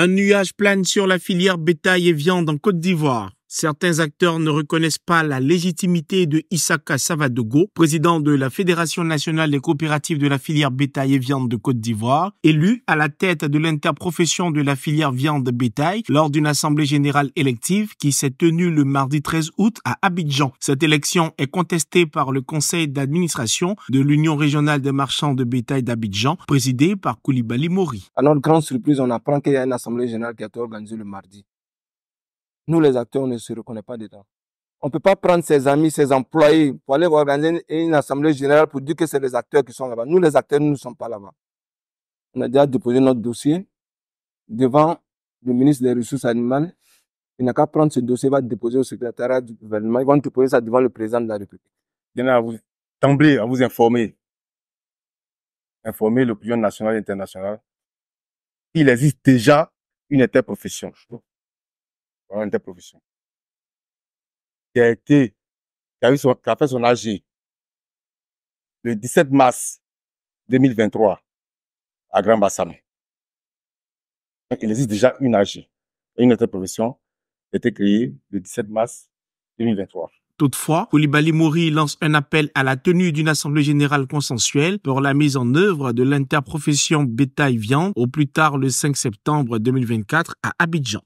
Un nuage plane sur la filière bétail et viande en Côte d'Ivoire. Certains acteurs ne reconnaissent pas la légitimité de Isaka Savadogo, président de la Fédération nationale des coopératives de la filière bétail et viande de Côte d'Ivoire, élu à la tête de l'interprofession de la filière viande bétail lors d'une assemblée générale élective qui s'est tenue le mardi 13 août à Abidjan. Cette élection est contestée par le conseil d'administration de l'Union régionale des marchands de bétail d'Abidjan, présidé par Koulibaly Mori. À notre grande surprise, on apprend qu'il y a une assemblée générale qui a été organisée le mardi. Nous, les acteurs, on ne se reconnaît pas dedans. On ne peut pas prendre ses amis, ses employés pour aller organiser une assemblée générale pour dire que c'est les acteurs qui sont là-bas. Nous, les acteurs, nous ne sommes pas là-bas. On a déjà déposé notre dossier devant le ministre des Ressources animales. Il n'a qu'à prendre ce dossier, il va déposer au secrétariat du gouvernement. Ils vont déposer ça devant le président de la République. Je viens à vous à vous informer, informer l'opinion nationale et internationale. Il existe déjà une interprofession en interprofession, qui a été, qui son, fait son AG le 17 mars 2023 à Grand bassame il existe déjà une AG, une interprofession qui a été créée le 17 mars 2023. Toutefois, Koulibaly Mouri lance un appel à la tenue d'une assemblée générale consensuelle pour la mise en œuvre de l'interprofession bétail-viande au plus tard le 5 septembre 2024 à Abidjan.